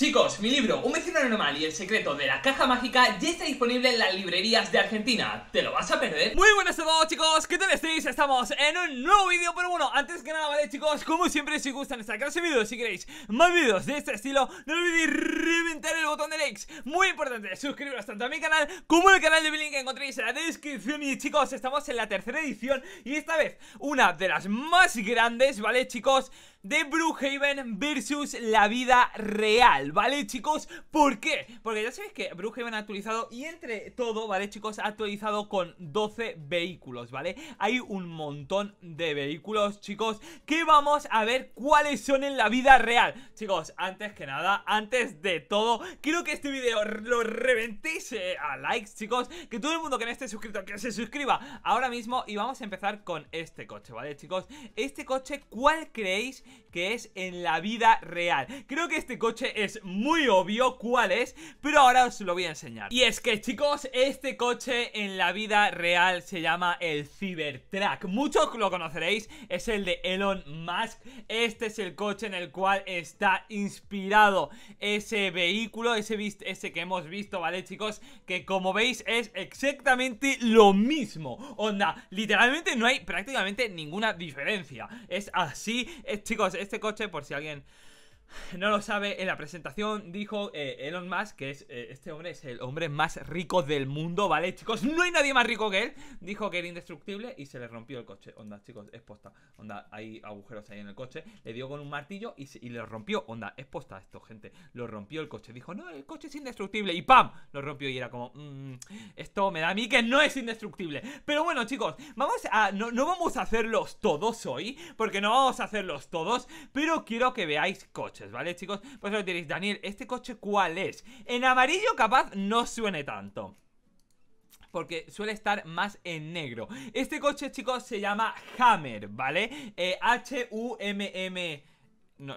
Chicos, mi libro Un vecino normal y el secreto de la caja mágica ya está disponible en las librerías de Argentina. ¿Te lo vas a perder? Muy buenas a todos chicos, ¿qué tal estáis? Estamos en un nuevo vídeo, pero bueno, antes que nada, ¿vale chicos? Como siempre, si gustan esta clase de vídeos, si queréis más vídeos de este estilo, no olvidéis reventar el botón de likes. Muy importante, suscribiros tanto a mi canal como al canal de Billing que encontréis en la descripción. Y chicos, estamos en la tercera edición y esta vez una de las más grandes, ¿vale chicos? de Brookhaven versus la vida real, ¿vale chicos? ¿Por qué? Porque ya sabéis que Brookhaven ha actualizado y entre todo, ¿vale chicos? Ha actualizado con 12 vehículos, ¿vale? Hay un montón de vehículos, chicos, que vamos a ver cuáles son en la vida real. Chicos, antes que nada, antes de todo, quiero que este video lo reventéis eh, a likes, chicos, que todo el mundo que no esté suscrito, que se suscriba ahora mismo y vamos a empezar con este coche, ¿vale chicos? Este coche, ¿cuál creéis que es en la vida real Creo que este coche es muy obvio cuál es, pero ahora os lo voy a enseñar Y es que chicos, este coche en la vida real se llama el Cybertruck Muchos lo conoceréis, es el de Elon Musk Este es el coche en el cual está inspirado ese vehículo, ese, que hemos visto, ¿vale chicos? Que como veis es exactamente lo mismo Onda, literalmente no hay prácticamente ninguna diferencia Es así, chicos este coche, por si alguien no lo sabe, en la presentación dijo eh, Elon Musk, que es eh, este hombre es el hombre más rico del mundo, ¿vale? Chicos, no hay nadie más rico que él. Dijo que era indestructible y se le rompió el coche. Onda, chicos, es posta. Onda, hay agujeros ahí en el coche. Le dio con un martillo y, le rompió. Onda, es posta esto, gente. Lo rompió el coche. Dijo, no, el coche es indestructible. Y ¡pam! Lo rompió y era como, mm, esto me da a mí que no es indestructible. Pero bueno, chicos, vamos a... No, no vamos a hacerlos todos hoy, porque no vamos a hacerlos todos, pero quiero que veáis coches. ¿vale, chicos? Pues lo diréis, Daniel, ¿este coche cuál es? En amarillo capaz no suene tanto porque suele estar más en negro. Este coche, chicos, se llama Hammer, ¿vale? H-U-M-M... Eh, m e no,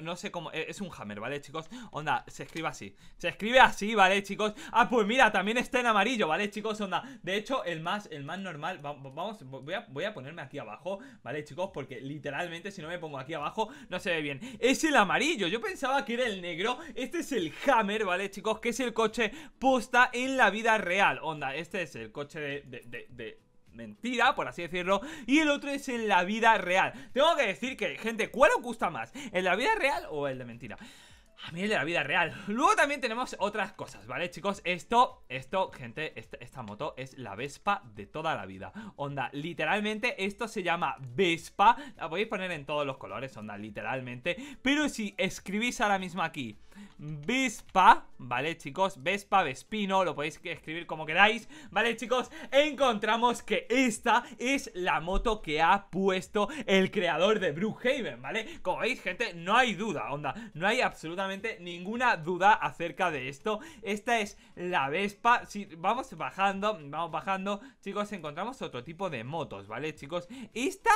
no, sé cómo. E, es un hammer, ¿vale, chicos? Onda, se escribe así. Se escribe así, ¿vale, chicos? Ah, pues mira, también está en amarillo, ¿vale, chicos? Onda, de hecho, el más, el más normal. Vamos, voy a, voy a ponerme aquí abajo, ¿vale, chicos? Porque literalmente, si no me pongo aquí abajo, no se ve bien. Es el amarillo. Yo pensaba que era el negro. Este es el hammer, ¿vale, chicos? Que es el coche posta en la vida real. Onda, este es el coche de mentira, por así decirlo, y el otro es en la vida real. Tengo que decir que, gente, ¿cuál os gusta más? ¿En la vida real o el de mentira? a mí de la vida real Luego también tenemos otras cosas, ¿vale, chicos? Esto, esto, gente, esta, moto es la Vespa de toda la vida Onda, literalmente, esto se llama Vespa La podéis poner en todos los colores, onda, literalmente Pero si escribís ahora mismo aquí Vespa, ¿vale, chicos? Vespa, Vespino, lo podéis escribir como queráis ¿Vale, chicos? Encontramos que esta es la moto que ha puesto el creador de Brookhaven, ¿vale? Como veis, gente, no hay duda, onda, no hay absolutamente ninguna duda acerca de esto Esta es la Vespa si Vamos bajando, vamos bajando Chicos, encontramos otro tipo de motos, ¿vale, chicos? Esta...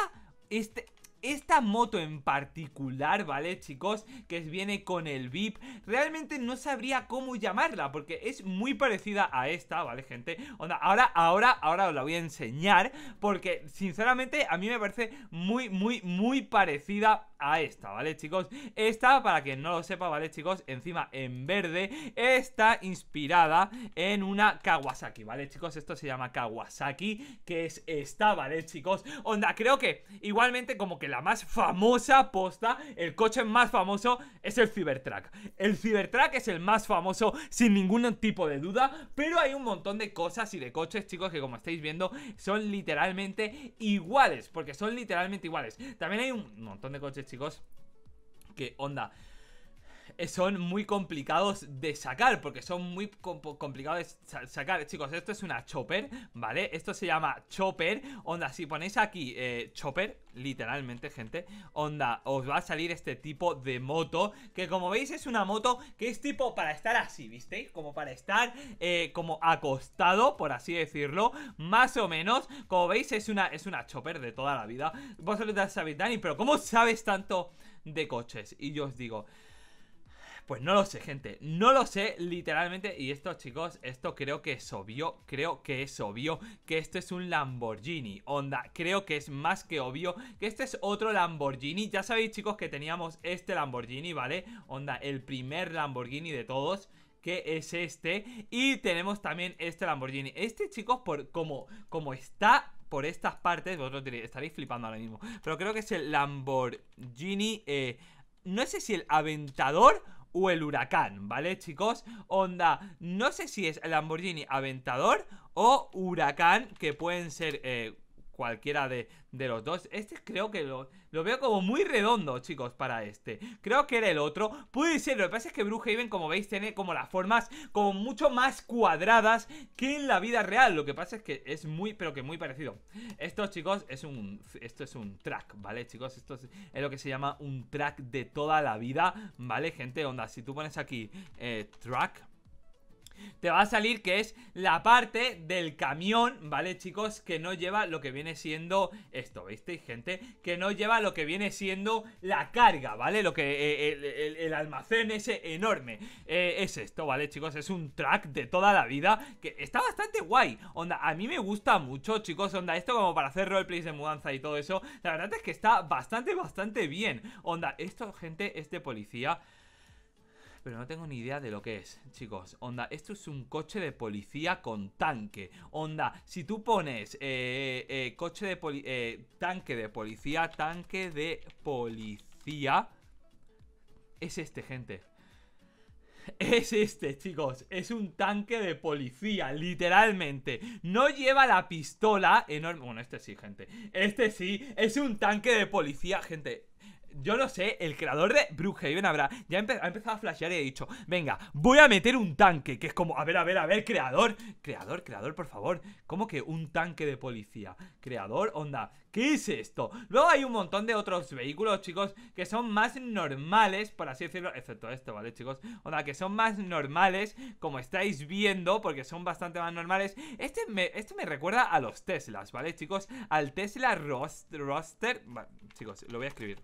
Este, esta moto en particular, ¿vale, chicos? Que viene con el VIP Realmente no sabría cómo llamarla Porque es muy parecida a esta, ¿vale, gente? Onda, ahora, ahora, ahora os la voy a enseñar Porque, sinceramente, a mí me parece muy, muy, muy parecida a esta, ¿vale, chicos? Esta, para quien no lo sepa, ¿vale, chicos? Encima en verde, está inspirada en una Kawasaki, ¿vale, chicos? Esto se llama Kawasaki, que es esta, ¿vale, chicos? Onda, creo que igualmente como que la más famosa posta, el coche más famoso es el Cybertruck. El Cybertruck es el más famoso sin ningún tipo de duda, pero hay un montón de cosas y de coches, chicos, que como estáis viendo son literalmente iguales, porque son literalmente iguales. También hay un montón de coches, chicos, que onda eh, son muy complicados de sacar, porque son muy complicados de sacar. Chicos, esto es una chopper, ¿vale? Esto se llama chopper. Onda, si ponéis aquí eh, chopper, literalmente, gente, onda, os va a salir este tipo de moto, que como veis es una moto que es tipo para estar así, ¿visteis? Como para estar eh, como acostado, por así decirlo, más o menos. Como veis es una, es una chopper de toda la vida. Vosotros sabéis, Dani, pero ¿cómo sabes tanto de coches? Y yo os digo... Pues no lo sé, gente, no lo sé literalmente y esto, chicos, esto creo que es obvio, creo que es obvio que esto es un Lamborghini, onda, creo que es más que obvio que este es otro Lamborghini, ya sabéis, chicos, que teníamos este Lamborghini, ¿vale? Onda, el primer Lamborghini de todos que es este y tenemos también este Lamborghini. Este, chicos, por como como está por estas partes, vosotros diréis, estaréis flipando ahora mismo, pero creo que es el Lamborghini eh, no sé si el Aventador o el Huracán, ¿vale, chicos? Onda, no sé si es Lamborghini Aventador o Huracán, que pueden ser eh, cualquiera de, los dos. Este creo que lo, veo como muy redondo, chicos, para este. Creo que era el otro. Puede ser, lo que pasa es que Haven, como veis, tiene como las formas como mucho más cuadradas que en la vida real. Lo que pasa es que es muy, pero que muy parecido. Esto, chicos, es un, esto es un track, ¿vale, chicos? Esto es, lo que se llama un track de toda la vida, ¿vale, gente? Onda, si tú pones aquí eh, track te va a salir que es la parte del camión, ¿vale, chicos? Que no lleva lo que viene siendo esto, ¿viste, gente? Que no lleva lo que viene siendo la carga, ¿vale? Lo que eh, el, almacén ese enorme eh, es esto, ¿vale, chicos? Es un track de toda la vida que está bastante guay. Onda, a mí me gusta mucho, chicos, onda, esto como para hacer roleplays de mudanza y todo eso. La verdad es que está bastante, bastante bien. Onda, esto, gente, es de policía pero no tengo ni idea de lo que es, chicos. Onda, esto es un coche de policía con tanque. Onda, si tú pones eh, eh, eh coche de policía. eh, tanque de policía, tanque de policía, es este, gente. Es este, chicos. Es un tanque de policía, literalmente. No lleva la pistola enorme. Bueno, este sí, gente. Este sí, es un tanque de policía, gente yo no sé, el creador de Brookhaven habrá ya ha empezado a flashear y he dicho, venga, voy a meter un tanque, que es como, a ver, a ver, a ver, creador, creador, creador, por favor, ¿cómo que un tanque de policía? Creador, onda, ¿qué es esto? Luego hay un montón de otros vehículos, chicos, que son más normales, por así decirlo, excepto esto, ¿vale, chicos? Onda, que son más normales, como estáis viendo, porque son bastante más normales. Este me, este me recuerda a los Teslas, ¿vale, chicos? Al Tesla Roster, chicos, lo voy a escribir.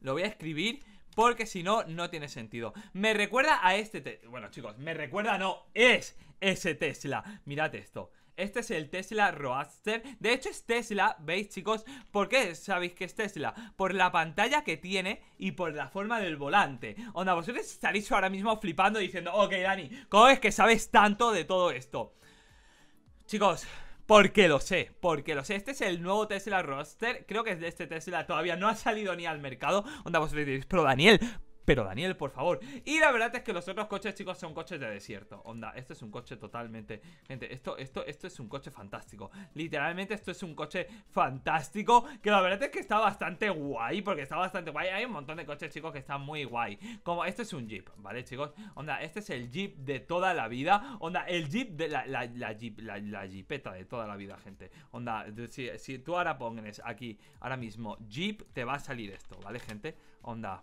Lo voy a escribir porque si no, no tiene sentido. Me recuerda a este Bueno, chicos, me recuerda, no, es ese Tesla. Mirad esto. Este es el Tesla Roadster. De hecho, es Tesla, ¿veis, chicos? ¿Por qué sabéis que es Tesla? Por la pantalla que tiene y por la forma del volante. Onda, vosotros estaréis ahora mismo flipando diciendo, ok, Dani, ¿cómo es que sabes tanto de todo esto? Chicos, porque lo sé, porque lo sé. Este es el nuevo Tesla roster. Creo que es de este Tesla. Todavía no ha salido ni al mercado. Onda, vosotros pero Daniel, pero Daniel, por favor. Y la verdad es que los otros coches, chicos, son coches de desierto. Onda, este es un coche totalmente... Gente, esto, esto, esto es un coche fantástico. Literalmente esto es un coche fantástico. Que la verdad es que está bastante guay. Porque está bastante guay. Hay un montón de coches, chicos, que están muy guay. Como este es un Jeep, ¿vale, chicos? Onda, este es el Jeep de toda la vida. Onda, el Jeep de la, la, Jeep, Jeepeta de toda la vida, gente. Onda, si, si tú ahora pones aquí, ahora mismo, Jeep, te va a salir esto, ¿vale, gente? Onda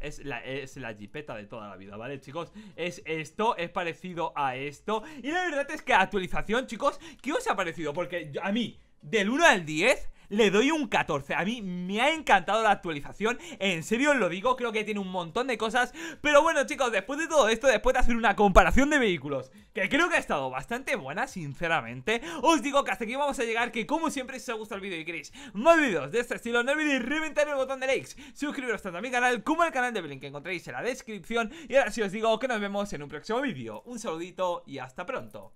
es la, es jipeta de toda la vida, ¿vale, chicos? Es esto, es parecido a esto Y la verdad es que actualización, chicos, ¿qué os ha parecido? Porque a mí, del 1 al 10 le doy un 14. A mí me ha encantado la actualización. En serio os lo digo, creo que tiene un montón de cosas. Pero bueno, chicos, después de todo esto, después de hacer una comparación de vehículos, que creo que ha estado bastante buena, sinceramente, os digo que hasta aquí vamos a llegar. Que como siempre, si os ha gustado el vídeo y queréis más vídeos de este estilo, no olvidéis reventar el botón de likes, suscribiros tanto a mi canal como al canal de Blink que encontréis en la descripción. Y ahora sí os digo que nos vemos en un próximo vídeo. Un saludito y hasta pronto.